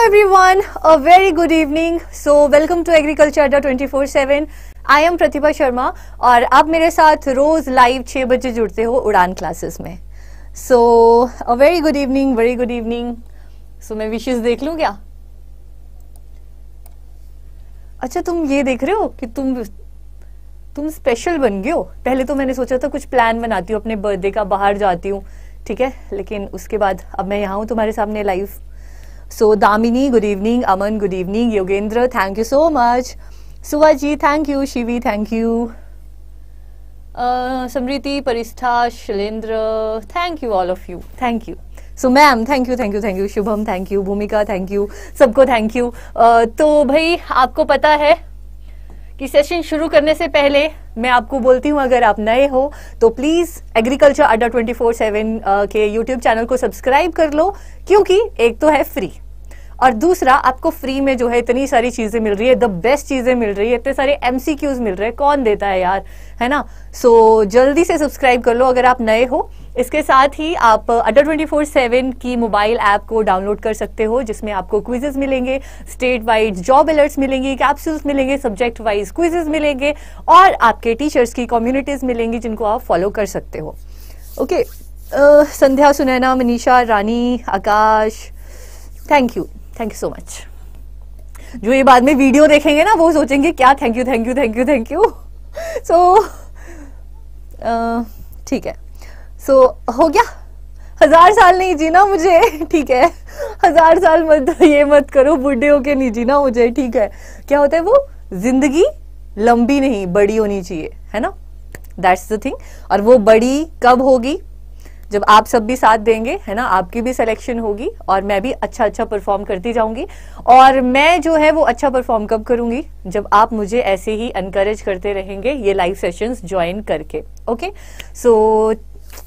Hello everyone, a very good evening. So welcome to Agriculture twenty 24/7. I am Pratibha Sharma और आप मेरे साथ रोज live छः बजे जुड़ते हो उड़ान क्लासेस में so a very good evening very good evening so मैं विशेष देख लूँ क्या अच्छा तुम ये देख रहे हो कि तुम तुम स्पेशल बन गए हो पहले तो मैंने सोचा था कुछ प्लान बनाती हूँ अपने बर्थडे का बाहर जाती हूँ ठीक है लेकिन उसके बाद अब मैं यहाँ हूँ तुम्हारे सामने live so Damini good evening Aman good evening Yogendra thank you so much Suva ji thank you Shivi thank you Smriti Parishtha Shailendra thank you all of you thank you so ma'am thank you thank you thank you Shubham thank you Bhumika thank you सबको thank you तो भाई आपको पता है कि session शुरू करने से पहले मैं आपको बोलती हूँ अगर आप नए हो तो please agriculture Adda twenty four seven के यूट्यूब चैनल को सब्सक्राइब कर लो क्योंकि एक तो है फ्री और दूसरा आपको फ्री में जो है इतनी सारी चीजें मिल रही है द बेस्ट चीजें मिल रही है इतने सारे एमसीक्यूज मिल रहे हैं कौन देता है यार है ना सो so, जल्दी से सब्सक्राइब कर लो अगर आप नए हो इसके साथ ही आप अडर ट्वेंटी फोर सेवन की मोबाइल ऐप को डाउनलोड कर सकते हो जिसमें आपको क्विजेज मिलेंगे स्टेट वाइज जॉब अलर्ट्स मिलेंगे कैप्सूल्स मिलेंगे सब्जेक्ट वाइज क्विजेज मिलेंगे और आपके टीचर्स की कम्युनिटीज मिलेंगी जिनको आप फॉलो कर सकते हो okay okay, uh, Sandhya Sunaina Manisha Rani Aakash thank you thank you so much जो ये बाद में वीडियो देखेंगे ना वो सोचेंगे क्या thank you thank you thank you thank you so ठीक है सो so, हो गया हजार साल नहीं जीना मुझे ठीक है हजार साल मत ये मत करो बुढ़े होके नहीं जीना मुझे ठीक है क्या होता है वो जिंदगी लंबी नहीं बड़ी होनी चाहिए है ना दैट्स द थिंग और वो बड़ी कब होगी जब आप सब भी साथ देंगे है ना आपकी भी सिलेक्शन होगी और मैं भी अच्छा अच्छा परफॉर्म करती जाऊंगी और मैं जो है वो अच्छा परफॉर्म कब करूंगी जब आप मुझे ऐसे ही इनकरेज करते रहेंगे ये लाइव सेशंस ज्वाइन करके okay so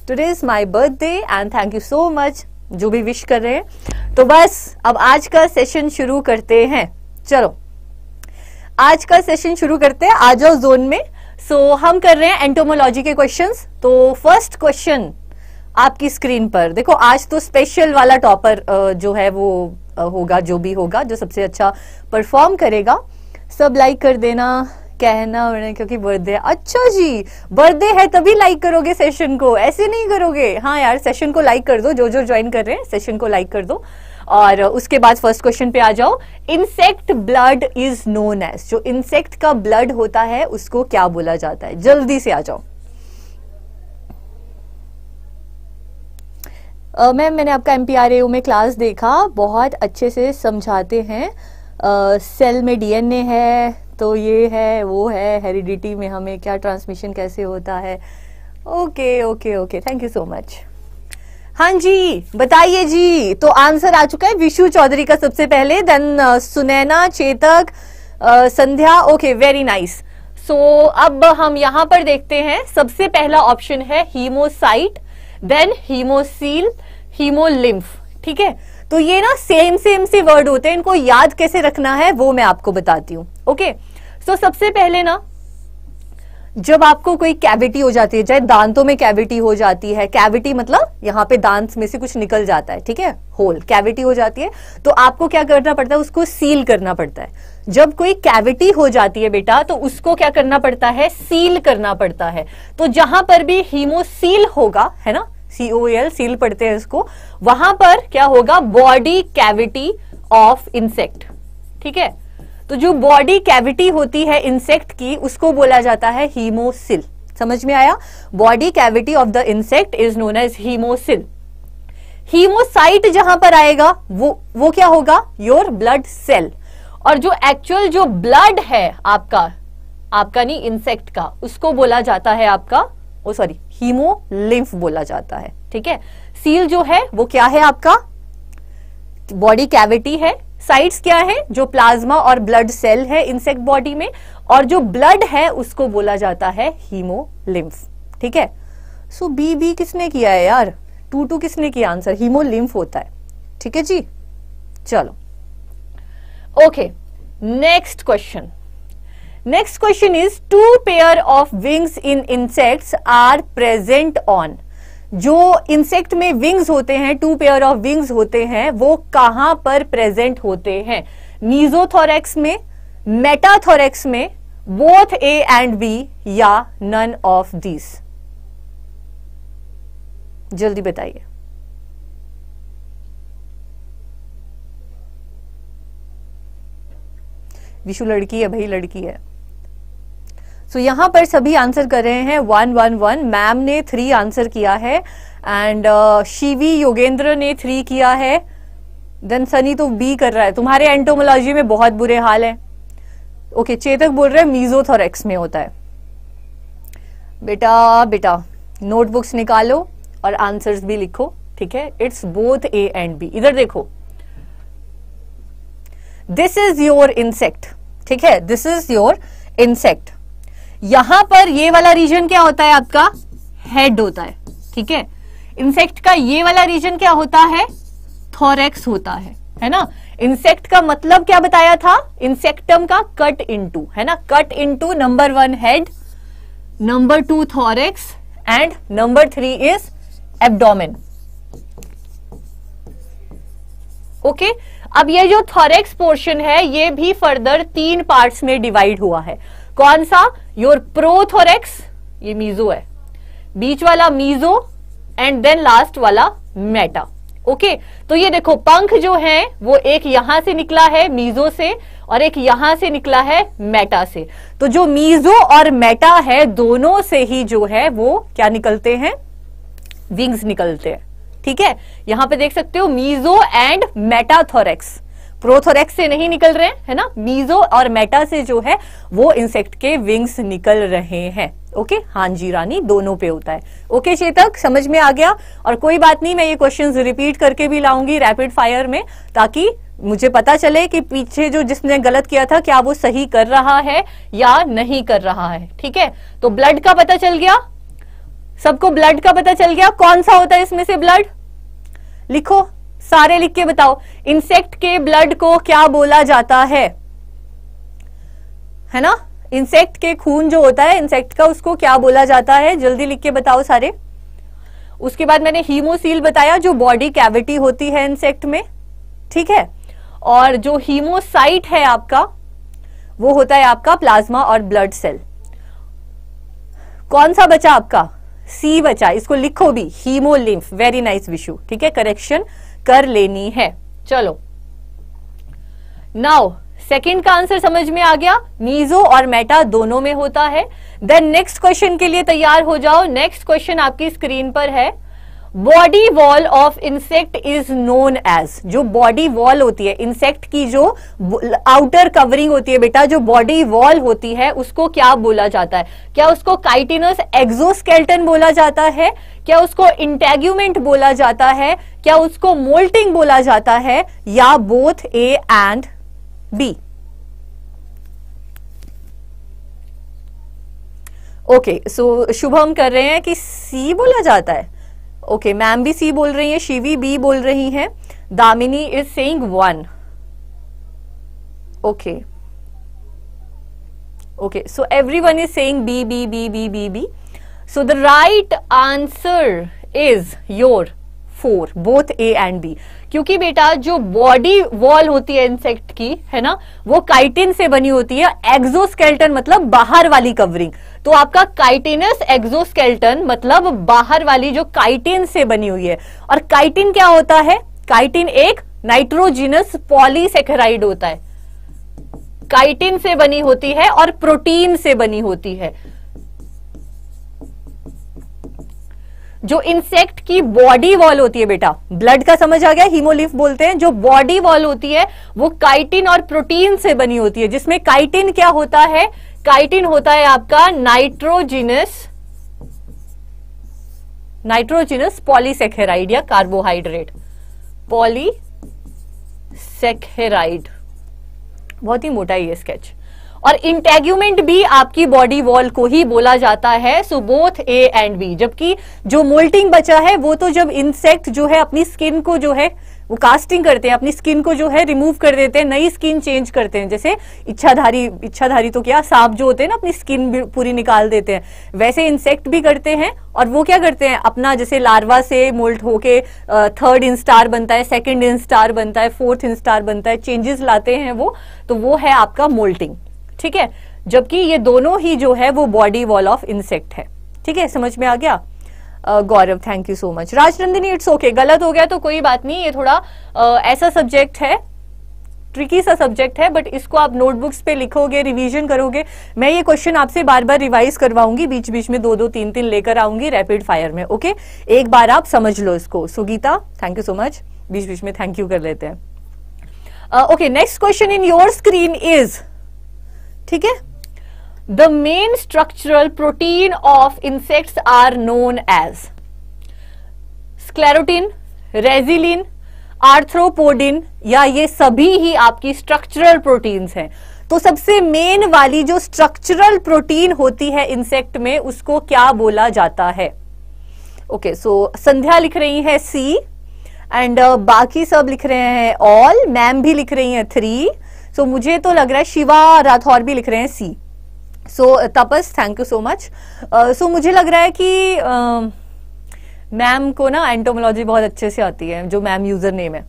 today is my birthday and thank you so much जो भी विश कर रहे हैं तो बस अब आज का सेशन शुरू करते हैं चलो आज का सेशन शुरू करते हैं आ जाओ जोन में सो so, हम कर रहे हैं एंटोमोलॉजी के क्वेश्चंस तो फर्स्ट क्वेश्चन आपकी स्क्रीन पर देखो आज तो स्पेशल वाला टॉपर जो है वो होगा जो भी होगा जो सबसे अच्छा परफॉर्म करेगा सब लाइक कर देना कहना उन्हें क्योंकि बर्थडे अच्छा जी बर्थडे है तभी लाइक करोगे सेशन को ऐसे नहीं करोगे हाँ यार सेशन को लाइक कर दो जो जो ज्वाइन कर रहे हैं सेशन को लाइक कर दो और उसके बाद फर्स्ट क्वेश्चन पे आ जाओ insect blood is known as जो इंसेक्ट का ब्लड होता है उसको क्या बोला जाता है जल्दी से आ जाओ मैम मैंने आपका एम पी में क्लास देखा बहुत अच्छे से समझाते हैं आ, सेल में डीएनए है तो ये है वो है हेरिडिटी में हमें क्या ट्रांसमिशन कैसे होता है okay okay okay thank you so much हाँ जी बताइए जी तो आंसर आ चुका है विशु चौधरी का सबसे पहले देन सुनैना चेतक आ, Sandhya okay very nice so अब हम यहां पर देखते हैं सबसे पहला ऑप्शन है हीमोसाइट देन हीमोसील हीमोलिम्फ ठीक है तो ये ना सेम सेम से वर्ड होते हैं इनको याद कैसे रखना है वो मैं आपको बताती हूँ ओके सो सबसे पहले ना जब आपको कोई कैविटी हो जाती है चाहे दांतों में कैविटी हो जाती है कैविटी मतलब यहाँ पे दांत में से कुछ निकल जाता है ठीक है होल कैविटी हो जाती है तो आपको क्या करना पड़ता है उसको सील करना पड़ता है जब कोई कैविटी हो जाती है बेटा तो उसको क्या करना पड़ता है सील करना पड़ता है तो जहां पर भी हीमोसील होगा है ना सी ओ एल सील पढ़ते हैं इसको वहां पर क्या होगा बॉडी कैविटी ऑफ इंसेक्ट ठीक है तो जो बॉडी कैविटी होती है इंसेक्ट की उसको बोला जाता है हीमोसिल समझ में आया body cavity of the insect is known as haemocoel haemocyte जहां पर आएगा वो वो क्या होगा योर ब्लड सेल और जो एक्चुअल जो ब्लड है आपका आपका नहीं इंसेक्ट का उसको बोला जाता है आपका ओ सॉरी हीमोलिम्फ बोला जाता है ठीक है सील जो है वो क्या है आपका बॉडी कैविटी है साइट्स क्या है जो प्लाज्मा और ब्लड सेल है इंसेक्ट बॉडी में और जो ब्लड है उसको बोला जाता है हीमोलिम्फ ठीक है सो बी बी किसने किया है यार टू टू किसने किया आंसर हीमोलिम्फ होता है ठीक है जी चलो okay next question next question is two pair of wings in insects are present on जो इंसेक्ट में विंग्स होते हैं टू पेयर ऑफ विंग्स होते हैं वो कहां पर प्रेजेंट होते हैं नीजोथोरेक्स में मेटाथोरेक्स में बोथ ए एंड बी या नन ऑफ दीस जल्दी बताइए विशु लड़की है भाई लड़की है सो so, यहाँ पर सभी आंसर कर रहे हैं वन वन वन मैम ने थ्री आंसर किया है एंड uh, शिवी योगेंद्र ने थ्री किया है देन सनी तो बी कर रहा है तुम्हारे एंटोमोलॉजी में बहुत बुरे हाल है ओके okay, चेतक बोल रहे हैं मीजोथोरेक्स में होता है बेटा बेटा नोटबुक्स निकालो और आंसर्स भी लिखो ठीक है it's both A and B इधर देखो दिस इज योर इंसेक्ट ठीक है दिस इज योर इंसेक्ट यहां पर ये वाला रीजन क्या होता है आपका हेड होता है ठीक है इंसेक्ट का ये वाला रीजन क्या होता है थोरेक्स होता है है ना इंसेक्ट का मतलब क्या बताया था इंसेक्टम का कट इनटू है ना cut into number one head number two thorax and number three is abdomen okay अब ये जो थोरेक्स पोर्शन है ये भी फर्दर तीन पार्ट्स में डिवाइड हुआ है कौन सा योर प्रोथोरेक्स ये मीजो है बीच वाला मीजो एंड देन लास्ट वाला मेटा ओके okay, तो ये देखो पंख जो है वो एक यहां से निकला है मीजो से और एक यहां से निकला है मेटा से तो जो मीजो और मेटा है दोनों से ही जो है वो क्या निकलते हैं विंग्स निकलते हैं ठीक है यहां पे देख सकते हो मीजो एंड मेटाथोरेक्स प्रोथोरेक्स से नहीं निकल रहे है ना मीजो और मेटा से जो है वो इंसेक्ट के विंग्स निकल रहे हैं ओके हां जी रानी दोनों पे होता है ओके चेतक समझ में आ गया और कोई बात नहीं मैं ये क्वेश्चन रिपीट करके भी लाऊंगी रैपिड फायर में ताकि मुझे पता चले कि पीछे जो जिसने गलत किया था क्या वो सही कर रहा है या नहीं कर रहा है ठीक है तो ब्लड का पता चल गया सबको ब्लड का पता चल गया कौन सा होता है इसमें से ब्लड लिखो सारे लिख के बताओ इंसेक्ट के ब्लड को क्या बोला जाता है है ना इंसेक्ट के खून जो होता है इंसेक्ट का उसको क्या बोला जाता है जल्दी लिख के बताओ सारे उसके बाद मैंने हीमोसील बताया जो बॉडी कैविटी होती है इंसेक्ट में ठीक है और जो हीमोसाइट है आपका वो होता है आपका प्लाज्मा और ब्लड सेल कौन सा बचा आपका सी बचा इसको लिखो भी हीमोलिम्फ वेरी नाइस विशु ठीक है करेक्शन कर लेनी है चलो नाउ सेकेंड का आंसर समझ में आ गया मीजो और मेटा दोनों में होता है देन नेक्स्ट क्वेश्चन के लिए तैयार हो जाओ नेक्स्ट क्वेश्चन आपकी स्क्रीन पर है body wall of insect is known as जो बॉडी वॉल होती है इंसेक्ट की जो आउटर कवरिंग होती है बेटा जो बॉडी वॉल होती है उसको क्या बोला जाता है क्या उसको काइटिनस एक्सोस्केल्टन बोला जाता है क्या उसको इंटेग्यूमेंट बोला जाता है क्या उसको मोल्टिंग बोला जाता है या both A and B okay so Shubh हम कर रहे हैं कि सी बोला जाता है ओके मैम भी सी बोल रही है शिवी बी बोल रही है Damini is saying one okay okay so everyone is saying B B B B B B so the right answer is your four both A and B क्योंकि बेटा जो बॉडी वॉल होती है इंसेक्ट की है ना वो काइटिन से बनी होती है एक्सोस्केल्टन मतलब बाहर वाली कवरिंग तो आपका काइटिनस एक्सोस्केल्टन मतलब बाहर वाली जो काइटिन से बनी हुई है और काइटिन क्या होता है काइटिन एक नाइट्रोजिनस पॉलीसेकेराइड होता है काइटिन से बनी होती है और प्रोटीन से बनी होती है जो इंसेक्ट की बॉडी वॉल होती है बेटा ब्लड का समझ आ गया हीमोलिफ बोलते हैं जो बॉडी वॉल होती है वो काइटिन और प्रोटीन से बनी होती है जिसमें काइटिन क्या होता है काइटिन होता है आपका नाइट्रोजिनस नाइट्रोजिनस पॉलीसेकेराइड या कार्बोहाइड्रेट पॉलीसेखेराइड बहुत ही मोटा ये स्केच और इंटेग्यूमेंट भी आपकी बॉडी वॉल को ही बोला जाता है so both A and B जबकि जो मोल्टिंग बचा है वो तो जब इंसेक्ट जो है अपनी स्किन को जो है वो कास्टिंग करते हैं अपनी स्किन को जो है रिमूव कर देते हैं नई स्किन चेंज करते हैं जैसे इच्छाधारी इच्छाधारी तो क्या सांप जो होते हैं ना अपनी स्किन पूरी निकाल देते हैं वैसे इंसेक्ट भी करते हैं और वो क्या करते हैं अपना जैसे लार्वा से मोल्ट होके थर्ड इंस्टार बनता है सेकेंड इंस्टार बनता है फोर्थ इंस्टार बनता है चेंजेस लाते हैं वो तो वो है आपका मोल्टिंग ठीक है जबकि ये दोनों ही जो है वो बॉडी वॉल ऑफ इंसेक्ट है ठीक है समझ में आ गया Gaurav thank you so much Rajnandini it's okay गलत हो गया तो कोई बात नहीं ये थोड़ा uh, ऐसा सब्जेक्ट है ट्रिकी सा सब्जेक्ट है बट इसको आप नोटबुक्स पे लिखोगे रिवीजन करोगे मैं ये क्वेश्चन आपसे बार बार रिवाइज करवाऊंगी बीच बीच में दो दो तीन तीन लेकर आऊंगी रैपिड फायर में ओके एक बार आप समझ लो इसको Sugita thank you so much बीच बीच में थैंक यू कर लेते हैं okay next question in your screen is ठीक है the main structural protein of insects are known as sclerotin resilin arthropodin या ये सभी ही आपकी स्ट्रक्चरल प्रोटीन्स हैं तो सबसे मेन वाली जो स्ट्रक्चरल प्रोटीन होती है इंसेक्ट में उसको क्या बोला जाता है okay okay, so so, Sandhya लिख रही है सी एंड uh, बाकी सब लिख रहे हैं ऑल मैम भी लिख रही है थ्री सो so, मुझे तो लग रहा है शिवा राठौर भी लिख रहे हैं C so uh, Tapas thank you so much so मुझे लग रहा है कि uh, um, मैम को ना एंटोमोलॉजी बहुत अच्छे से आती है जो मैम यूजर नेम है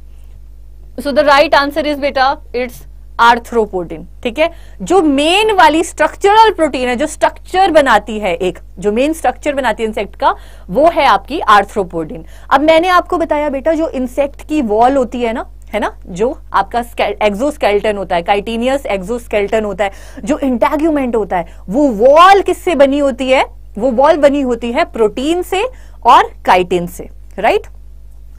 so the right answer is बेटा इट्स आर्थ्रोपोटिन ठीक है जो मेन वाली स्ट्रक्चरल प्रोटीन है जो स्ट्रक्चर बनाती है एक जो मेन स्ट्रक्चर बनाती है इंसेक्ट का वो है आपकी आर्थ्रोपोटिन अब मैंने आपको बताया बेटा जो इंसेक्ट की वॉल होती है ना है ना जो आपका एक्सोस्केल्टन होता है काइटीनियस एक्सोस्केल्टन होता है जो इंटेग्यूमेंट होता है वो वॉल किससे बनी होती है वो वॉल बनी होती है प्रोटीन से और काइटिन से राइट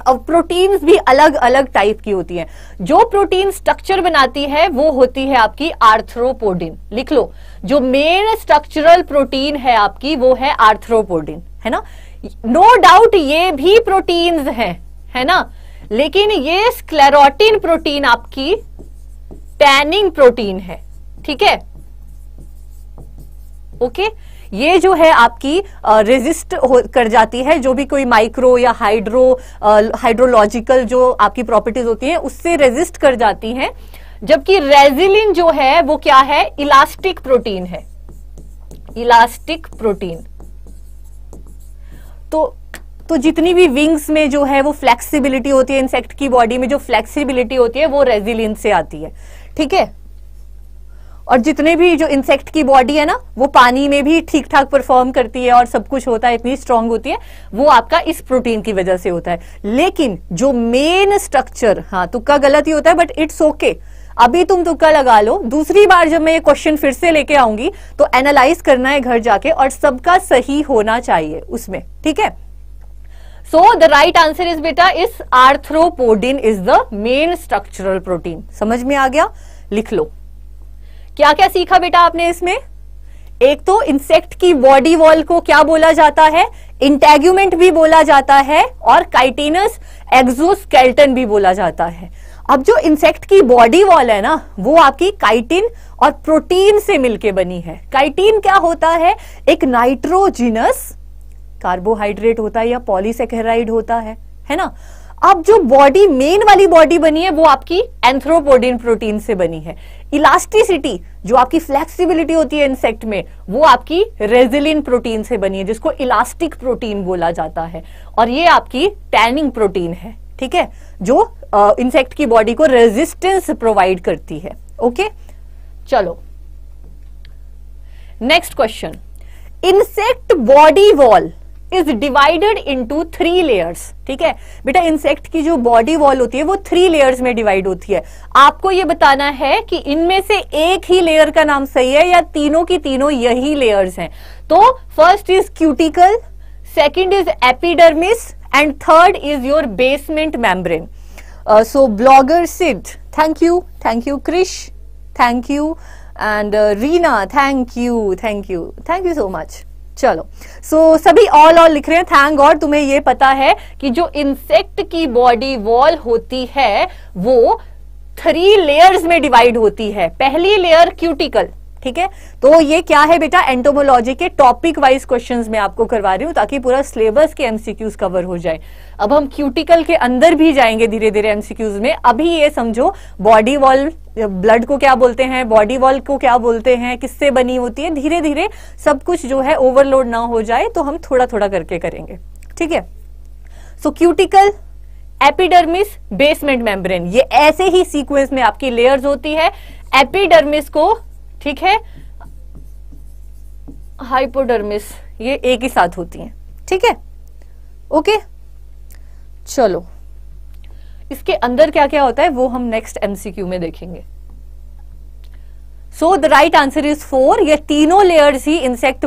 अब प्रोटीन्स भी अलग अलग टाइप की होती हैं जो प्रोटीन स्ट्रक्चर बनाती है वो होती है आपकी आर्थ्रोपोडिन लिख लो जो मेन स्ट्रक्चरल प्रोटीन है आपकी वो है आर्थ्रोपोडिन है ना नो no डाउट ये भी प्रोटीन्स हैं है ना लेकिन ये स्क्लेरोटिन प्रोटीन आपकी टैनिंग प्रोटीन है ठीक है ओके ये जो है आपकी रेजिस्ट कर जाती है जो भी कोई माइक्रो या हाइड्रो हाइड्रोलॉजिकल जो आपकी प्रॉपर्टीज होती है उससे रेजिस्ट कर जाती हैं जबकि रेजिलिन जो है वो क्या है इलास्टिक प्रोटीन है इलास्टिक प्रोटीन तो तो जितनी भी विंग्स में जो है वो फ्लेक्सिबिलिटी होती है इंसेक्ट की बॉडी में जो फ्लेक्सिबिलिटी होती है वो रेजिलियंस से आती है ठीक है और जितने भी जो इंसेक्ट की बॉडी है ना वो पानी में भी ठीक ठाक परफॉर्म करती है और सब कुछ होता है इतनी स्ट्रांग होती है वो आपका इस प्रोटीन की वजह से होता है लेकिन जो मेन स्ट्रक्चर हाँ तुक्का गलत ही होता है बट इट्स ओके अभी तुम तुक्का लगा लो दूसरी बार जब मैं ये क्वेश्चन फिर से लेके आऊंगी तो एनालाइज करना है घर जाके और सबका सही होना चाहिए उसमें ठीक है so the right answer is बेटा is arthropodin is the main structural protein समझ में आ गया लिख लो क्या क्या सीखा बेटा आपने इसमें एक तो इंसेक्ट की बॉडी वॉल को क्या बोला जाता है इंटेग्यूमेंट भी बोला जाता है और काइटेनस एक्सोस्केल्टन भी बोला जाता है अब जो इंसेक्ट की बॉडी वॉल है ना वो आपकी काइटिन और प्रोटीन से मिलके बनी है काइटिन क्या होता है एक नाइट्रोजिनस कार्बोहाइड्रेट होता है या पॉलीसेकेराइड होता है है ना अब जो बॉडी मेन वाली बॉडी बनी है वो आपकी एंथ्रोपोडिन प्रोटीन से बनी है इलास्टिसिटी जो आपकी फ्लेक्सिबिलिटी होती है इंसेक्ट में वो आपकी रेजिलिन प्रोटीन से बनी है जिसको इलास्टिक प्रोटीन बोला जाता है और ये आपकी टैनिंग प्रोटीन है ठीक है जो इंसेक्ट की बॉडी को रेजिस्टेंस प्रोवाइड करती है ओके चलो next question insect body wall is divided into three layers ठीक है बेटा इंसेक्ट की जो बॉडी वॉल होती है वो थ्री लेयर्स में डिवाइड होती है आपको ये बताना है कि इनमें से एक ही लेयर का नाम सही है या तीनों की तीनों यही लेयर्स हैं तो first is cuticle second is epidermis and third is your basement membrane so blogger Siddh thank you thank you Krish thank you and Reena thank you thank you thank you so much चलो सो so, सभी all all लिख रहे हैं thank God तुम्हें ये पता है कि जो इंसेक्ट की बॉडी वॉल होती है वो थ्री लेयर्स में डिवाइड होती है पहली लेयर क्यूटिकल ठीक है तो ये क्या है बेटा एंटोमोलॉजी के टॉपिक वाइज क्वेश्चन में आपको करवा रही हूं ताकि पूरा सिलेबस के एमसीक्यूज कवर हो जाए अब हम क्यूटिकल के अंदर भी जाएंगे धीरे धीरे एमसीक्यूज में अभी ये समझो बॉडी वॉल ब्लड को क्या बोलते हैं बॉडी वॉल को क्या बोलते हैं किससे बनी होती है धीरे धीरे सब कुछ जो है ओवरलोड ना हो जाए तो हम थोड़ा थोड़ा करके करेंगे ठीक है so cuticle epidermis basement membrane ये ऐसे ही सीक्वेंस में आपकी लेयर्स होती है एपिडर्मिस को ठीक है हाइपोडर्मिस ये एक ही साथ होती हैं ठीक है ओके चलो इसके अंदर क्या क्या होता है वो हम नेक्स्ट एमसीक्यू में देखेंगे so the right answer is four ये तीनों लेयर्स ही इंसेक्ट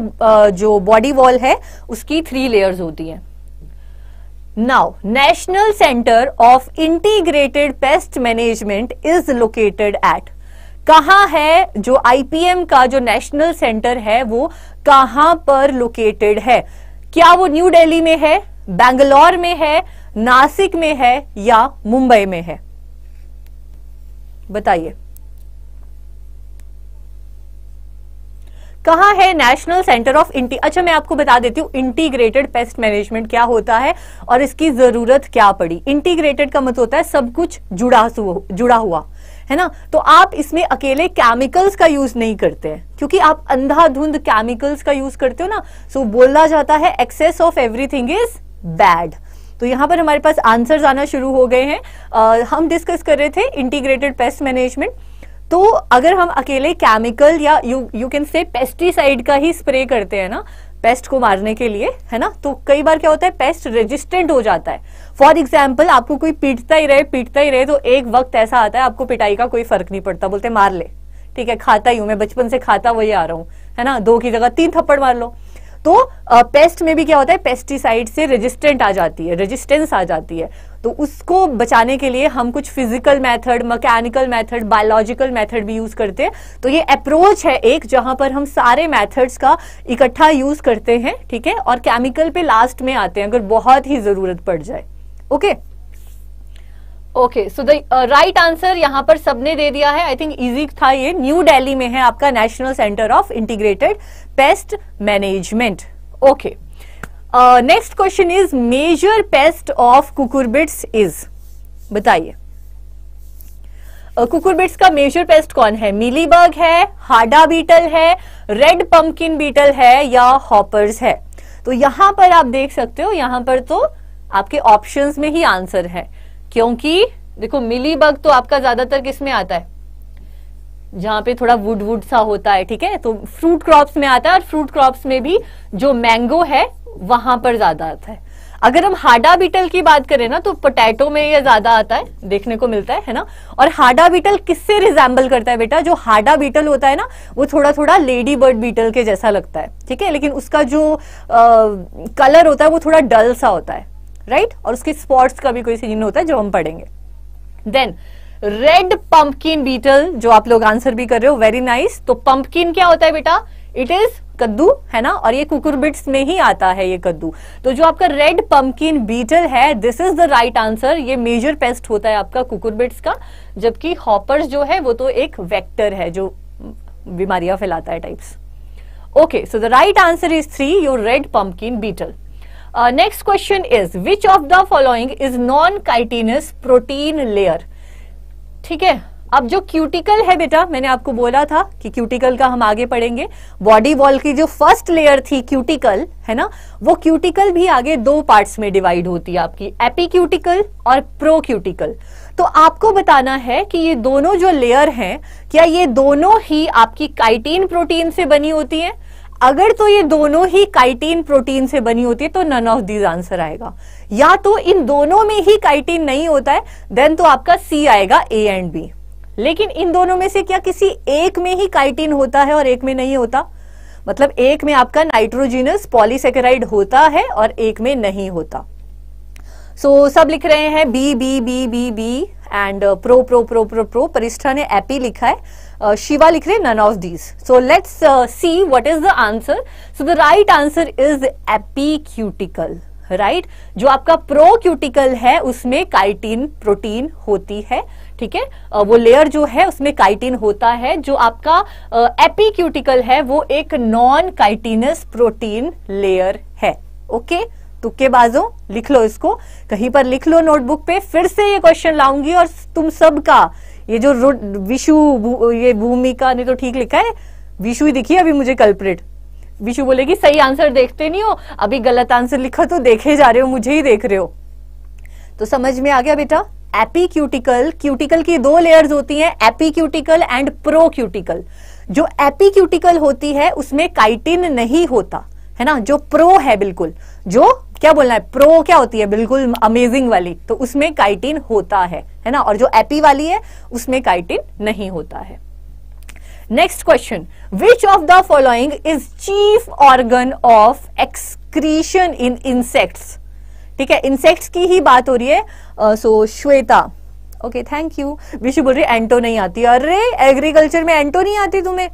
जो बॉडी वॉल है उसकी थ्री लेयर्स होती हैं now national centre of integrated pest management is located at कहाँ है जो आईपीएम का जो नेशनल सेंटर है वो कहां पर लोकेटेड है क्या वो न्यू दिल्ली में है बेंगलोर में है नासिक में है या मुंबई में है बताइए कहा है नेशनल सेंटर ऑफ इंटी अच्छा मैं आपको बता देती हूँ इंटीग्रेटेड पेस्ट मैनेजमेंट क्या होता है और इसकी जरूरत क्या पड़ी इंटीग्रेटेड का मतलब होता है सब कुछ जुड़ा जुड़ा हुआ है ना तो आप इसमें अकेले केमिकल्स का यूज नहीं करते हैं क्योंकि आप अंधाधुंध केमिकल्स का यूज करते हो ना सो बोला जाता है excess of everything is bad तो यहाँ पर हमारे पास आंसर्स आना शुरू हो गए हैं uh, हम डिस्कस कर रहे थे इंटीग्रेटेड पेस्ट मैनेजमेंट तो अगर हम अकेले केमिकल या you you can say pesticide का ही स्प्रे करते हैं ना पेस्ट को मारने के लिए है ना तो कई बार क्या होता है पेस्ट रेजिस्टेंट हो जाता है फॉर एग्जाम्पल आपको कोई पीटता ही रहे पीटता ही रहे तो एक वक्त ऐसा आता है आपको पिटाई का कोई फर्क नहीं पड़ता बोलते मार ले ठीक है खाता ही हूं मैं बचपन से खाता वही आ रहा हूं है ना दो की जगह तीन थप्पड़ मार लो तो पेस्ट में भी क्या होता है पेस्टिसाइड से रेजिस्टेंट आ जाती है रेजिस्टेंस आ जाती है तो उसको बचाने के लिए हम कुछ physical method mechanical method biological method भी यूज करते हैं तो ये अप्रोच है एक जहां पर हम सारे मेथड्स का इकट्ठा यूज करते हैं ठीक है और केमिकल पे लास्ट में आते हैं अगर बहुत ही जरूरत पड़ जाए okay okay? Okay so the right answer यहां पर सबने दे दिया है आई थिंक इजी था ये न्यू दिल्ली में है आपका national centre of integrated pest management okay next question is major pest of cucurbits is बताइए कुकुरबिट्स uh, का मेजर पेस्ट कौन है मिलीबर्ग है हाडा बीटल है रेड पंपकिन बीटल है या हॉपर्स है तो यहां पर आप देख सकते हो यहां पर तो आपके ऑप्शंस में ही आंसर है क्योंकि देखो मिली बग तो आपका ज्यादातर किसमें आता है जहां पे थोड़ा वुड वुड सा होता है ठीक है तो फ्रूट क्रॉप्स में आता है और फ्रूट क्रॉप्स में भी जो मैंगो है वहां पर ज्यादा आता है अगर हम हाडा बीटल की बात करें ना तो पोटैटो में ये ज्यादा आता है देखने को मिलता है है ना और हाडा बीटल किससे रिजेंबल करता है बेटा जो हाडा बीटल होता है ना वो थोड़ा थोड़ा लेडी बर्ड बीटल के जैसा लगता है ठीक है लेकिन उसका जो आ, कलर होता है वो थोड़ा डल सा होता है राइट और उसके स्पॉट्स का भी कोई सीन होता है जो हम पढ़ेंगे देन रेड पंपकिन बीटल जो आप लोग आंसर भी कर रहे हो वेरी नाइस nice. तो पंपकिन क्या होता है बेटा इट इज कद्दू है ना और ये कुकुरबिट्स में ही आता है ये कद्दू तो जो आपका रेड पंपकिन बीटल है this is the right answer ये मेजर पेस्ट होता है आपका कुकुरबिट्स का जबकि हॉपर्स जो है वो तो एक वेक्टर है जो बीमारियां फैलाता है types okay so the right answer is three your red pumpkin beetle next question is which of the following is non chitinous protein layer ठीक है अब जो क्यूटिकल है बेटा मैंने आपको बोला था कि क्यूटिकल का हम आगे पढ़ेंगे बॉडी वॉल की जो फर्स्ट लेयर थी क्यूटिकल है ना वो क्यूटिकल भी आगे दो पार्ट्स में डिवाइड होती है आपकी एपिक्यूटिकल और प्रोक्यूटिकल तो आपको बताना है कि ये दोनों जो लेयर हैं क्या ये दोनों ही आपकी काइटीन प्रोटीन से बनी होती है अगर तो ये दोनों ही काइटीन प्रोटीन से बनी होती है तो नन ऑफ दीज आंसर आएगा या तो इन दोनों में ही काइटीन नहीं होता है देन तो आपका सी आएगा ए एंड बी लेकिन इन दोनों में से क्या किसी एक में ही काइटीन होता है और एक में नहीं होता मतलब एक में आपका नाइट्रोजिनस पॉलीसेकेराइड होता है और एक में नहीं होता सो so, सब लिख रहे हैं B B B B B and pro pro pro pro pro Parishtha ने एपी लिखा है Shiva Shiva likh none none of these. So let's uh, see what is the answer. So the right answer is right right? जो आपका प्रोक्यूटिकल है उसमें chitin protein होती है ठीक है वो लेयर जो है उसमें काइटिन होता है जो आपका एपिक्यूटिकल है वो एक नॉन काइटिनस प्रोटीन लेयर है ओके okay? तुक्केबाजों लिख लो इसको कहीं पर लिख लो नोटबुक पे फिर से ये क्वेश्चन लाऊंगी और तुम सबका ये जो विशु ये भूमिका ने तो ठीक लिखा है विशु ही दिखी अभी मुझे कल्प्रेट विशु बोलेगी सही आंसर देखते नहीं हो अभी गलत आंसर लिखा तो देखे जा रहे हो मुझे ही देख रहे हो तो समझ में आ गया बेटा एपी क्यूटिकल क्यूटिकल की दो लेयर्स होती हैं epicuticle and procuticle जो एपी क्यूटिकल होती है उसमें काइटिन नहीं होता है ना जो प्रो है बिल्कुल जो क्या बोलना है प्रो क्या होती है बिल्कुल अमेजिंग वाली तो उसमें काइटिन होता है है ना और जो एपी वाली है उसमें काइटिन नहीं होता है next question which of the following is chief organ of excretion in insects ठीक है इंसेक्ट्स की ही बात हो रही है so uh, Shweta okay thank you Vishu बोल रही एंटो नहीं आती अरे एग्रीकल्चर में एंटो नहीं आती तुम्हें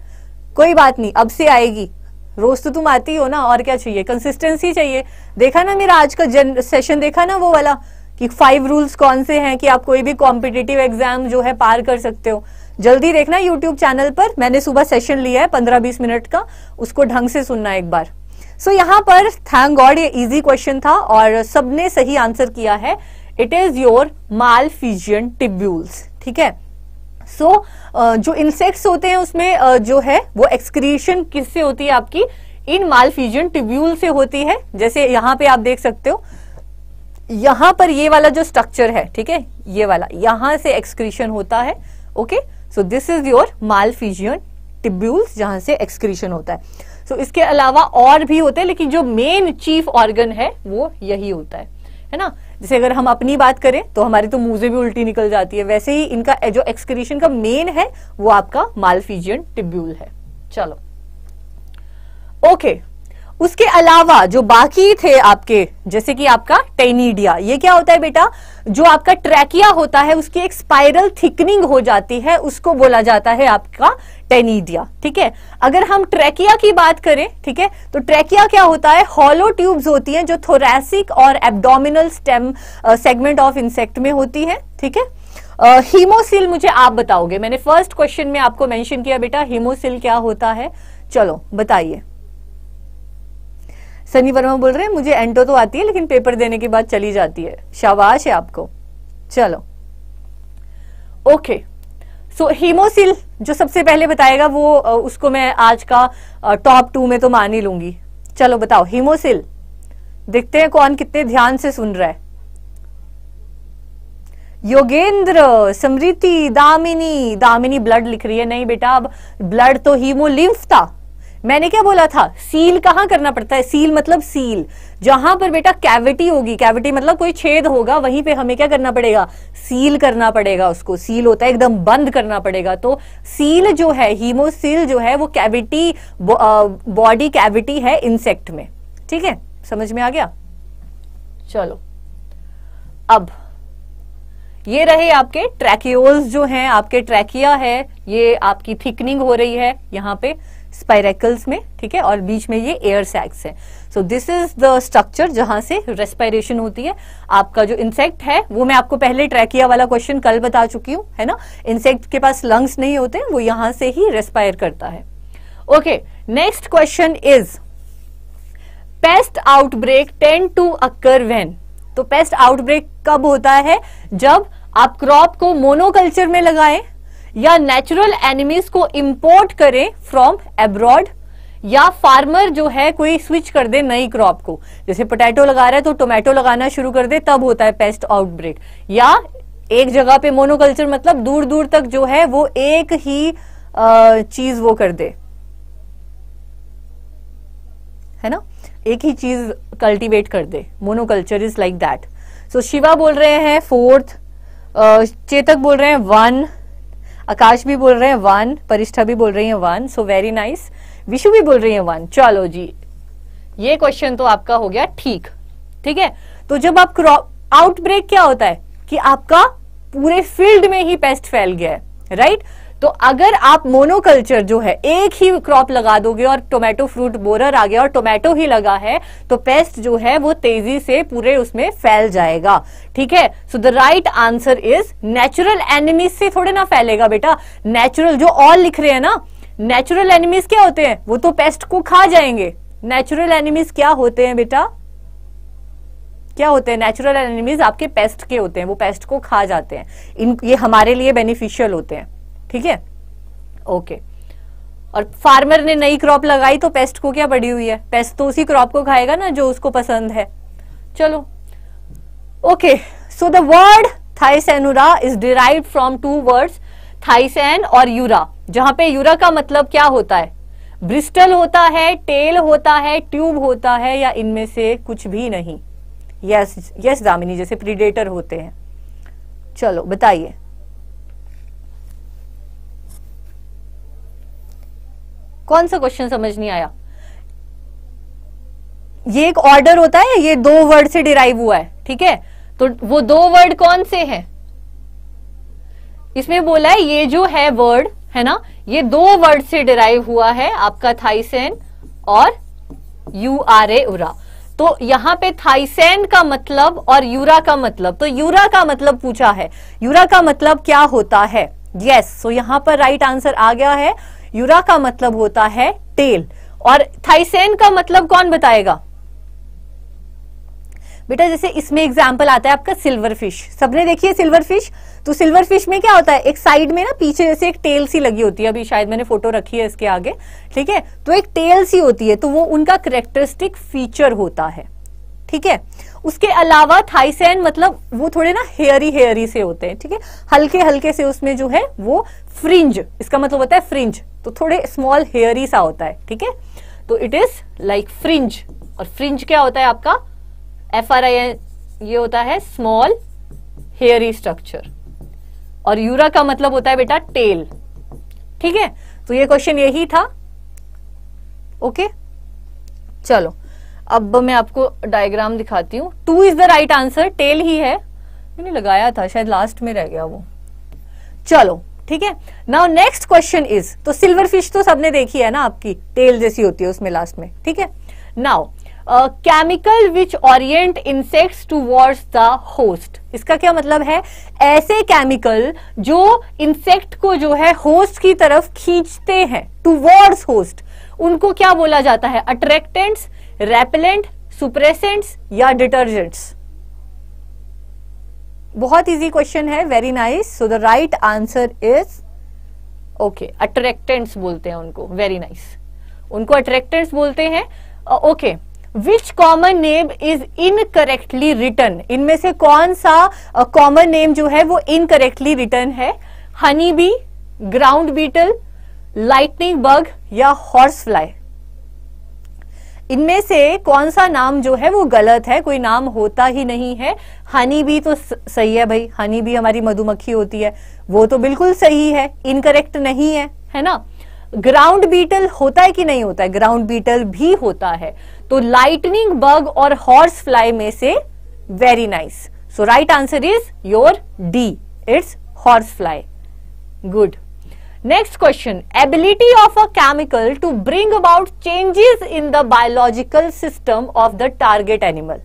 कोई बात नहीं अब से आएगी रोज तो तुम आती हो ना और क्या चाहिए कंसिस्टेंसी चाहिए देखा ना मेरा आज का जन सेशन देखा ना वो वाला कि फाइव रूल्स कौन से हैं कि आप कोई भी कॉम्पिटेटिव एग्जाम जो है पार कर सकते हो जल्दी देखना यूट्यूब चैनल पर मैंने सुबह सेशन लिया है पंद्रह बीस मिनट का उसको ढंग से सुनना एक बार सो so, यहाँ पर थैंक गॉड ये इजी क्वेश्चन था और सबने सही आंसर किया है it is your Malpighian tubules ठीक है सो जो इंसेक्ट्स होते हैं उसमें जो है वो एक्सक्रीशन किससे होती है आपकी इन मालफ्यूजन ट्यूब्यूल से होती है जैसे यहां पे आप देख सकते हो यहां पर ये वाला जो स्ट्रक्चर है ठीक है ये वाला यहां से एक्सक्रीशन होता है okay so this is your Malpighian tubules जहां से एक्सक्रीशन होता है सो so, इसके अलावा और भी होते हैं लेकिन जो मेन चीफ ऑर्गन है वो यही होता है है ना जैसे अगर हम अपनी बात करें तो हमारे तो मुंह से भी उल्टी निकल जाती है वैसे ही इनका जो एक्सक्रीशन का मेन है वो आपका मालफीजियन टिब्यूल है चलो ओके okay. उसके अलावा जो बाकी थे आपके जैसे कि आपका टेनिडिया ये क्या होता है बेटा जो आपका ट्रैकिया होता है उसकी एक स्पाइरल थिकनिंग हो जाती है उसको बोला जाता है आपका टेनिडिया ठीक है अगर हम ट्रैकिया की बात करें ठीक है तो ट्रैकिया क्या होता है हॉलो ट्यूब्स होती हैं जो थोरेसिक और abdominal stem segment of insect में होती है ठीक है हीमोसिल मुझे आप बताओगे मैंने फर्स्ट क्वेश्चन में आपको मैंशन किया बेटा हीमोसिल क्या होता है चलो बताइए सनी वर्मा बोल रहे हैं मुझे एंटो तो आती है लेकिन पेपर देने के बाद चली जाती है शाबाश है आपको चलो ओके सो हीमोसिल जो सबसे पहले बताएगा वो उसको मैं आज का टॉप टू में तो मान ही लूंगी चलो बताओ हीमोसिल देखते हैं कौन कितने ध्यान से सुन रहा है योगेंद्र समृति दामिनी दामिनी ब्लड लिख रही है नहीं बेटा अब ब्लड तो हीमोलिम्फ था मैंने क्या बोला था सील कहाँ करना पड़ता है सील मतलब सील जहां पर बेटा कैविटी होगी कैविटी मतलब कोई छेद होगा वहीं पे हमें क्या करना पड़ेगा सील करना पड़ेगा उसको सील होता है एकदम बंद करना पड़ेगा तो सील जो है हीमोसील जो है वो कैविटी बॉडी कैविटी है इंसेक्ट में ठीक है समझ में आ गया चलो अब ये रहे आपके ट्रैकिओल्स जो हैं आपके ट्रैकिया है ये आपकी थिकनिंग हो रही है यहां पे स्पाइरेकल्स में ठीक है और बीच में ये एयर सैक्स है so this is the structure जहां से रेस्पायरेशन होती है आपका जो इंसेक्ट है वो मैं आपको पहले ट्रैकिया वाला क्वेश्चन कल बता चुकी हूं है ना इंसेक्ट के पास लंग्स नहीं होते वो यहां से ही रेस्पायर करता है okay next question is pest outbreak tend to occur when तो पेस्ट आउटब्रेक कब होता है जब आप क्रॉप को मोनोकल्चर में लगाएं या नेचुरल एनिमीज को इंपोर्ट करें फ्रॉम एब्रॉड या फार्मर जो है कोई स्विच कर दे नई क्रॉप को जैसे पोटैटो लगा रहा है तो टोमेटो लगाना शुरू कर दे तब होता है पेस्ट आउटब्रेक या एक जगह पे मोनोकल्चर मतलब दूर दूर तक जो है वो एक ही चीज वो कर दे है ना एक ही चीज कल्टीवेट कर दे monoculture is like that so Shiva बोल रहे हैं फोर्थ चेतक बोल रहे हैं वन आकाश भी बोल रहे हैं वन परिष्ठा भी बोल रही है one so very nice Vishu भी बोल रही है वन चलो जी ये क्वेश्चन तो आपका हो गया ठीक ठीक है तो जब आप क्रॉप आउटब्रेक क्या होता है कि आपका पूरे फील्ड में ही पेस्ट फैल गया है राइट right? तो अगर आप मोनोकल्चर जो है एक ही क्रॉप लगा दोगे और टोमेटो फ्रूट बोरर आ गया और टोमेटो ही लगा है तो पेस्ट जो है वो तेजी से पूरे उसमें फैल जाएगा ठीक है so the right answer is natural enemies से थोड़े ना फैलेगा बेटा नेचुरल जो ऑल लिख रहे हैं ना नेचुरल एनिमीज क्या होते हैं वो तो पेस्ट को खा जाएंगे नेचुरल एनिमीज क्या होते हैं बेटा क्या होते हैं नेचुरल एनिमीज आपके पेस्ट के होते हैं वो पेस्ट को खा जाते हैं इन ये हमारे लिए बेनिफिशियल होते हैं ठीक है ओके और फार्मर ने नई क्रॉप लगाई तो पेस्ट को क्या बढ़ी हुई है पेस्ट तो उसी क्रॉप को खाएगा ना जो उसको पसंद है चलो okay so the word Thysanura is derive from two words thysan और यूरा जहां पे यूरा का मतलब क्या होता है ब्रिस्टल होता है टेल होता है ट्यूब होता है या इनमें से कुछ भी नहीं यस यस दामिनी जैसे प्रीडेटर होते हैं चलो बताइए कौन सा क्वेश्चन समझ नहीं आया ये एक ऑर्डर होता है ये दो वर्ड से डिराइव हुआ है ठीक है तो वो दो वर्ड कौन से हैं इसमें बोला है ये जो है वर्ड है ना ये दो वर्ड से डिराइव हुआ है आपका थाइसेन और यू आर ए उरा तो यहां पे थाइसेन का मतलब और यूरा का मतलब तो यूरा का मतलब पूछा है यूरा का मतलब क्या होता है यस yes, सो so पर राइट आंसर आ गया है यूरा का मतलब होता है टेल और थाइसेन का मतलब कौन बताएगा बेटा जैसे इसमें एग्जाम्पल आता है आपका सिल्वर फिश सबने देखी है सिल्वर फिश तो सिल्वर फिश में क्या होता है एक साइड में ना पीछे जैसे एक टेल सी लगी होती है अभी शायद मैंने फोटो रखी है इसके आगे ठीक है तो एक टेल सी होती है तो वो उनका करेक्टरिस्टिक फीचर होता है ठीक है उसके अलावा थाइसेन मतलब वो थोड़े ना हेयरी हेयरी से होते हैं ठीक है हल्के हल्के से उसमें जो है वो फ्रिंज इसका मतलब होता है फ्रिंज तो थोड़े स्मॉल हेयरी सा होता है ठीक है तो इट इज लाइक फ्रिंज और फ्रिंज क्या होता है आपका एफ आर आई एन ये होता है स्मॉल हेयरी स्ट्रक्चर और यूरा का मतलब होता है बेटा टेल ठीक है तो ये क्वेश्चन यही था ओके चलो अब मैं आपको डायग्राम दिखाती हूँ two is the right answer tail ही है मैंने लगाया था शायद लास्ट में रह गया वो चलो ठीक है नाउ नेक्स्ट क्वेश्चन इज तो सिल्वर फिश तो सबने देखी है ना आपकी टेल जैसी होती है उसमें लास्ट में ठीक है now chemical which orient insects towards the host इसका क्या मतलब है ऐसे केमिकल जो इंसेक्ट को जो है होस्ट की तरफ खींचते हैं टू वॉर्ड्स होस्ट उनको क्या बोला जाता है अट्रैक्टेंट्स रेपेलेंट सुप्रेसेंट्स या डिटर्जेंट्स बहुत इजी क्वेश्चन है very nice so the right answer is okay attractants बोलते हैं उनको वेरी नाइस nice. उनको अट्रैक्टेंट्स बोलते हैं okay which common name is incorrectly written इनमें से कौन सा कॉमन uh, नेम जो है वो इनकरेक्टली रिटर्न है honey bee ground beetle lightning bug या हॉर्स फ्लाई इनमें से कौन सा नाम जो है वो गलत है कोई नाम होता ही नहीं है हनी भी तो सही है भाई हनी भी हमारी मधुमक्खी होती है वो तो बिल्कुल सही है इनकरेक्ट नहीं है है ना ग्राउंड बीटल होता है कि नहीं होता है ग्राउंड बीटल भी होता है तो लाइटनिंग बग और हॉर्स फ्लाई में से very nice so right answer is your D it's horse fly good next question ability of a chemical to bring about changes in the biological system of the target animal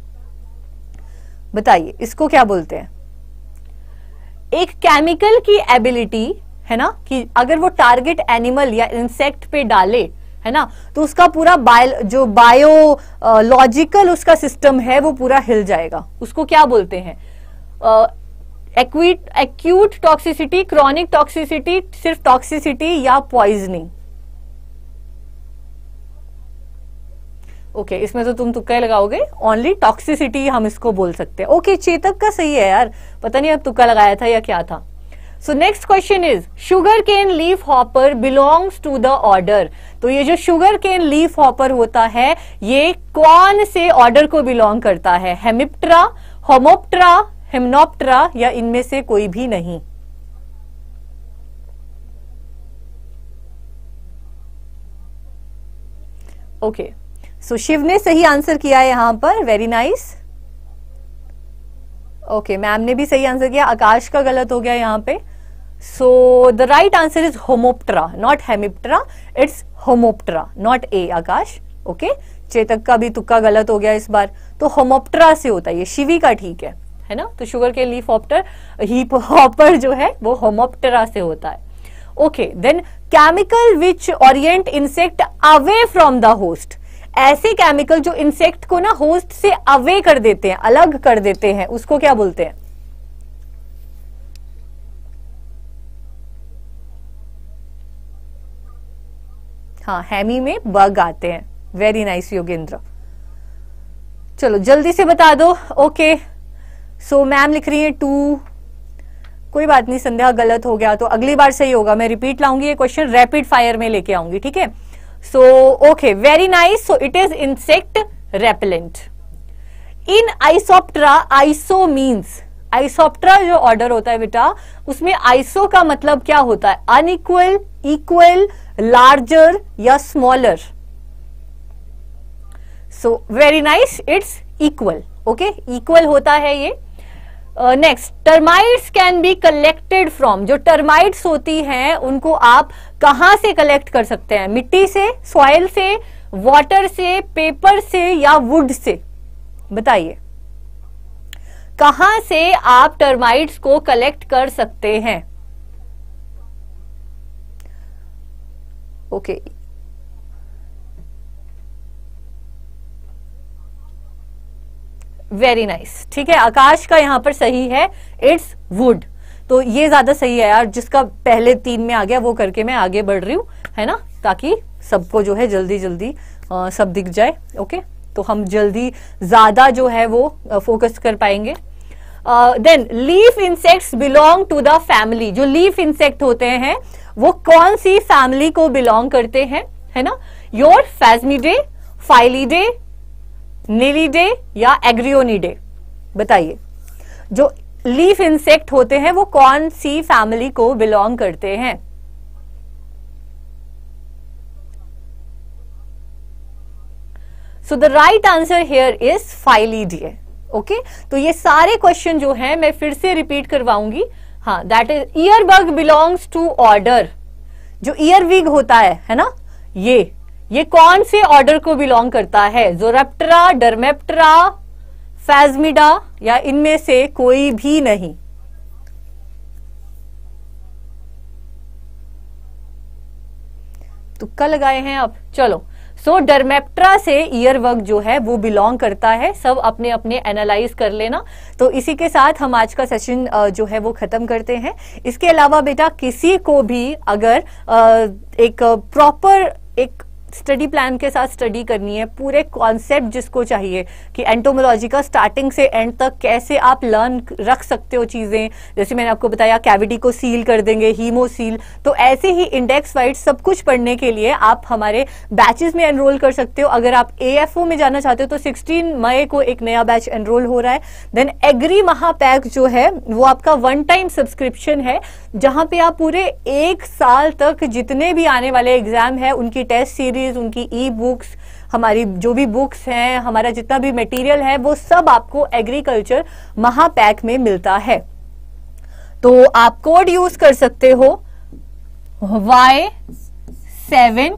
बताइए इसको क्या बोलते हैं एक chemical की ability है ना कि अगर वो टारगेट एनिमल या इंसेक्ट पे डाले है ना तो उसका पूरा बायो जो बायोलॉजिकल उसका सिस्टम है वो पूरा हिल जाएगा उसको क्या बोलते हैं acute acute toxicity chronic toxicity सिर्फ टॉक्सिसिटी या पॉइजनिंग ओके okay, इसमें तो तुम तुक्का लगाओगे ओनली टॉक्सिसिटी हम इसको बोल सकते हैं ओके okay, चेतक का सही है यार पता नहीं अब तुक्का लगाया था या क्या था so next question is sugar cane leaf hopper belongs to the order तो ये जो शुगर केन लीफ हॉपर होता है ये कौन से ऑर्डर को बिलोंग करता है हेमिप्ट्रा होमोप्ट्रा हेमनोप्टरा या इनमें से कोई भी नहीं ओके सो शिव ने सही आंसर किया है यहां पर वेरी नाइस ओके मैम ने भी सही आंसर किया आकाश का गलत हो गया यहां पे so the right answer is Homoptera not Hemiptera it's Homoptera not a Akash okay okay? Chetak का भी तुक्का गलत हो गया इस बार तो होमोप्टरा से होता है ये शिवी का ठीक है है ना तो शुगर के लीफ ऑप्टर हीप हॉपर जो है वो होमोप्टरा से होता है okay then chemical which orient insect away from the host ऐसे केमिकल जो इंसेक्ट को ना होस्ट से अवे कर देते हैं अलग कर देते हैं उसको क्या बोलते हैं हाँ हैमी में बग आते हैं वेरी नाइस योगेंद्र चलो जल्दी से बता दो okay okay. So so, ma'am लिख रही है टू कोई बात नहीं संध्या गलत हो गया तो अगली बार सही होगा मैं रिपीट लाऊंगी ये क्वेश्चन रैपिड फायर में लेके आऊंगी ठीक है so okay very nice so it is insect repellent in Isoptera iso means Isoptera जो ऑर्डर होता है बेटा उसमें आइसो का मतलब क्या होता है अनइक्वल इक्वल लार्जर या smaller so very nice it's equal okay equal होता है ये next termites can be collected from जो टर्माइट्स होती हैं उनको आप कहां से कलेक्ट कर सकते हैं मिट्टी से सॉइल से वाटर से पेपर से या वुड से बताइए कहां से आप टर्माइट्स को कलेक्ट कर सकते हैं ओके okay. वेरी नाइस ठीक है आकाश का यहाँ पर सही है इट्स वुड तो ये ज्यादा सही है यार जिसका पहले तीन में आ गया वो करके मैं आगे बढ़ रही हूं है ना ताकि सबको जो है जल्दी जल्दी आ, सब दिख जाए ओके तो हम जल्दी ज्यादा जो है वो फोकस कर पाएंगे then leaf insects belong to the family जो लीफ इंसेक्ट होते हैं वो कौन सी फैमिली को बिलोंग करते हैं है ना योर फैजमीडे फाइलीडे निलीडे डे या एग्रियोनी डे बताइए जो लीफ इंसेक्ट होते हैं वो कौन सी फैमिली को बिलोंग करते हैं so the right answer here is Phylliidae okay तो ये सारे क्वेश्चन जो है मैं फिर से रिपीट करवाऊंगी हाँ that is earwig belongs to order जो ईयर वीग होता है है ना ये ये कौन से ऑर्डर को बिलोंग करता है जोरेप्टरा डरमेप्टरा फैजमिडा या इनमें से कोई भी नहीं तुक्का लगाए हैं आप चलो सो so, डरमेप्ट्रा से वर्क जो है वो बिलोंग करता है सब अपने अपने एनालाइज कर लेना तो इसी के साथ हम आज का सेशन जो है वो खत्म करते हैं इसके अलावा बेटा किसी को भी अगर एक प्रॉपर एक स्टडी प्लान के साथ स्टडी करनी है पूरे कॉन्सेप्ट जिसको चाहिए कि एंटोमोलॉजी का स्टार्टिंग से एंड तक कैसे आप लर्न रख सकते हो चीज़ें जैसे मैंने आपको बताया कैविटी को सील कर देंगे हीमो सील तो ऐसे ही इंडेक्स वाइड सब कुछ पढ़ने के लिए आप हमारे बैचेज में एनरोल कर सकते हो अगर आप ए में जाना चाहते हो तो सिक्सटीन मई को एक नया बैच एनरोल हो रहा है देन एग्री महापैक जो है वो आपका वन टाइम सब्सक्रिप्शन है जहां पे आप पूरे एक साल तक जितने भी आने वाले एग्जाम है उनकी टेस्ट सीरीज सीरीज उनकी ई बुक्स हमारी जो भी बुक्स हैं हमारा जितना भी मटेरियल है वो सब आपको एग्रीकल्चर महापैक में मिलता है तो आप कोड यूज कर सकते हो वाई सेवन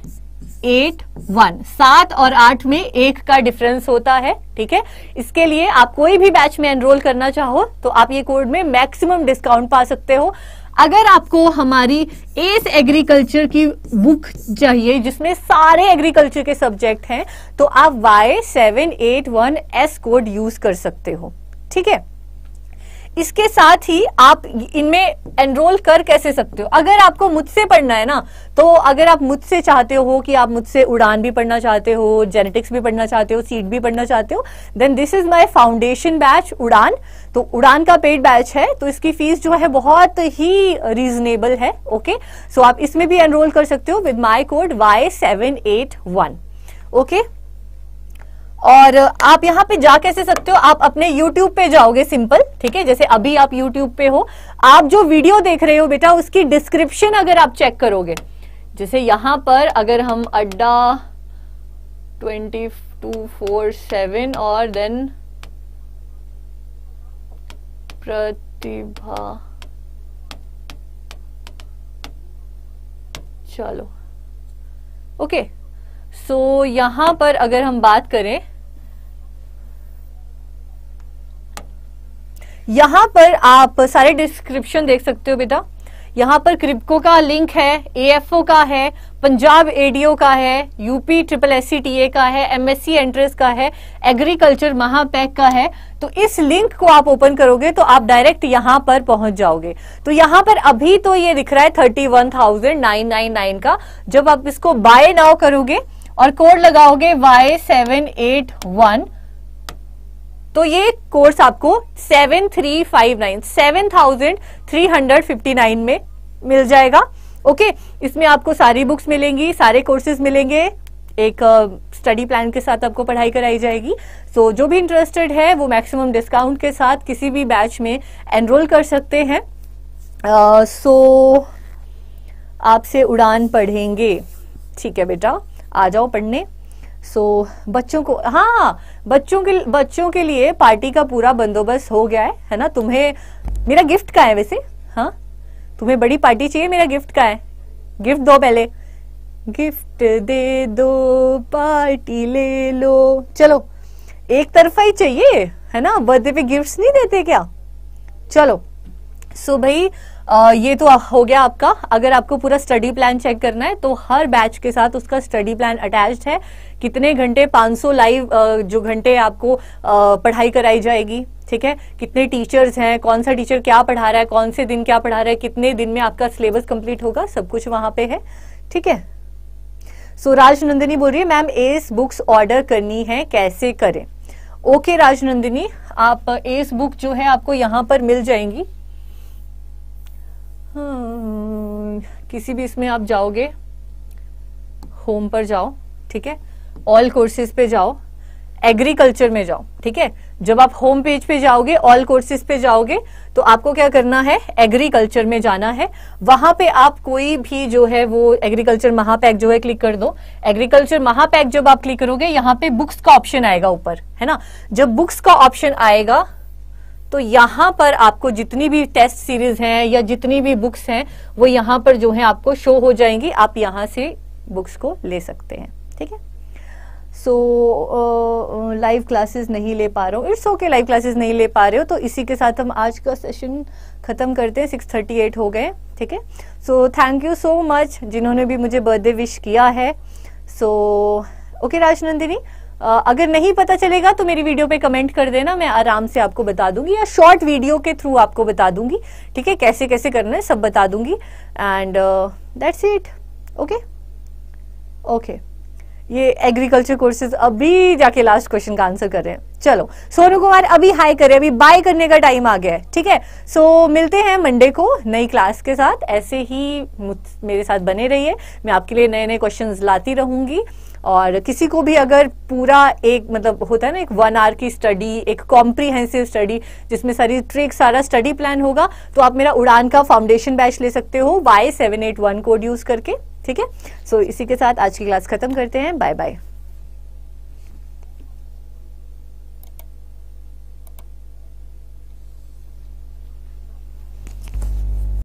एट वन सात और आठ में एक का डिफरेंस होता है ठीक है इसके लिए आप कोई भी बैच में एनरोल करना चाहो तो आप ये कोड में मैक्सिमम डिस्काउंट पा सकते हो अगर आपको हमारी एस एग्रीकल्चर की बुक चाहिए जिसमें सारे एग्रीकल्चर के सब्जेक्ट हैं तो आप Y seven eight one S code use कर सकते हो ठीक है इसके साथ ही आप इनमें एनरोल कर कैसे सकते हो अगर आपको मुझसे पढ़ना है ना तो अगर आप मुझसे चाहते हो कि आप मुझसे उड़ान भी पढ़ना चाहते हो जेनेटिक्स भी पढ़ना चाहते हो सीट भी पढ़ना चाहते हो then this is my foundation batch Udaan तो उड़ान का पेड बैच है तो इसकी फीस जो है बहुत ही रीजनेबल है ओके सो so आप इसमें भी एनरोल कर सकते हो with my code Y seven eight one okay और आप यहाँ पे जा कैसे सकते हो आप अपने YouTube पे जाओगे सिंपल ठीक है जैसे अभी आप YouTube पे हो आप जो वीडियो देख रहे हो बेटा उसकी डिस्क्रिप्शन अगर आप चेक करोगे जैसे यहाँ पर अगर हम Adda twenty two four seven और देन प्रतिभा चलो ओके सो so, यहां पर अगर हम बात करें यहाँ पर आप सारे डिस्क्रिप्शन देख सकते हो बेटा यहाँ पर क्रिपको का लिंक है एएफओ का है पंजाब एडीओ का है यूपी ट्रिपल एस का है एमएससी एंट्रेंस का है एग्रीकल्चर महापैक का है तो इस लिंक को आप ओपन करोगे तो आप डायरेक्ट यहाँ पर पहुंच जाओगे तो यहाँ पर अभी तो ये दिख रहा है thirty one thousand nine nine nine का जब आप इसको बाय नाउ करोगे और कोड लगाओगे वाई सेवन एट वन तो ये कोर्स आपको seven three five nine seven thousand three hundred fifty nine में मिल जाएगा ओके इसमें आपको सारी बुक्स मिलेंगी सारे कोर्सेज मिलेंगे एक स्टडी uh, प्लान के साथ आपको पढ़ाई कराई जाएगी सो so, जो भी इंटरेस्टेड है वो मैक्सिमम डिस्काउंट के साथ किसी भी बैच में एनरोल कर सकते हैं सो uh, so, आपसे उड़ान पढ़ेंगे ठीक है बेटा आ जाओ पढ़ने सो so, बच्चों को हाँ बच्चों के बच्चों के लिए पार्टी का पूरा बंदोबस्त हो गया है है ना तुम्हें मेरा गिफ्ट का है वैसे हाँ तुम्हें बड़ी पार्टी चाहिए मेरा गिफ्ट का है गिफ्ट दो पहले गिफ्ट दे दो पार्टी ले लो चलो एक तरफा ही चाहिए है ना बर्थडे पे गिफ्ट्स नहीं देते क्या चलो सो so, भाई आ, ये तो हो गया आपका अगर आपको पूरा स्टडी प्लान चेक करना है तो हर बैच के साथ उसका स्टडी प्लान अटैच्ड है कितने घंटे 500 लाइव जो घंटे आपको पढ़ाई कराई जाएगी ठीक है कितने टीचर्स हैं कौन सा टीचर क्या पढ़ा रहा है कौन से दिन क्या पढ़ा रहा है कितने दिन में आपका सिलेबस कंप्लीट होगा सब कुछ वहां पे है ठीक है सो so, राजनंदिनी बोल रही है मैम एस बुक्स ऑर्डर करनी है कैसे करें ओके राजनंदिनी आप एस बुक जो है आपको यहां पर मिल जाएंगी हम्म, किसी भी इसमें आप जाओगे होम पर जाओ ठीक है ऑल कोर्सेज पे जाओ एग्रीकल्चर में जाओ ठीक है जब आप होम पेज पे जाओगे ऑल कोर्सेज पे जाओगे तो आपको क्या करना है एग्रीकल्चर में जाना है वहां पे आप कोई भी जो है वो एग्रीकल्चर महापैक जो है क्लिक कर दो एग्रीकल्चर महापैक जब आप क्लिक करोगे यहाँ पे बुक्स का ऑप्शन आएगा ऊपर है ना जब बुक्स का ऑप्शन आएगा तो यहाँ पर आपको जितनी भी टेस्ट सीरीज हैं या जितनी भी बुक्स हैं वो यहां पर जो है आपको शो हो जाएंगी आप यहाँ से बुक्स को ले सकते हैं ठीक है सो लाइव क्लासेस नहीं ले पा रहे हो इट्स ओके लाइव क्लासेस नहीं ले पा रहे हो तो इसी के साथ हम आज का सेशन ख़त्म करते हैं 6:38 हो गए ठीक है so thank you so much जिन्होंने भी मुझे बर्थडे विश किया है सो ओके राजनंदिनी अगर नहीं पता चलेगा तो मेरी वीडियो पे कमेंट कर देना मैं आराम से आपको बता दूंगी या शॉर्ट वीडियो के थ्रू आपको बता दूंगी ठीक है कैसे कैसे करना है सब बता दूंगी and that's it okay okay ये एग्रीकल्चर कोर्सेज अभी जाके लास्ट क्वेश्चन का आंसर कर रहे हैं चलो सोनू कुमार अभी हाई करे अभी बाय करने का टाइम आ गया है ठीक है सो मिलते हैं मंडे को नई क्लास के साथ ऐसे ही मेरे साथ बने रहिए मैं आपके लिए नए नए क्वेश्चंस लाती रहूंगी और किसी को भी अगर पूरा एक मतलब होता है ना एक वन आवर की स्टडी एक कॉम्प्रीहेंसिव स्टडी जिसमें सारी ट्रिक सारा स्टडी प्लान होगा तो आप मेरा उड़ान का फाउंडेशन बैच ले सकते हो Y seven eight one code use करके ठीक है सो इसी के साथ आज की क्लास खत्म करते हैं बाय बाय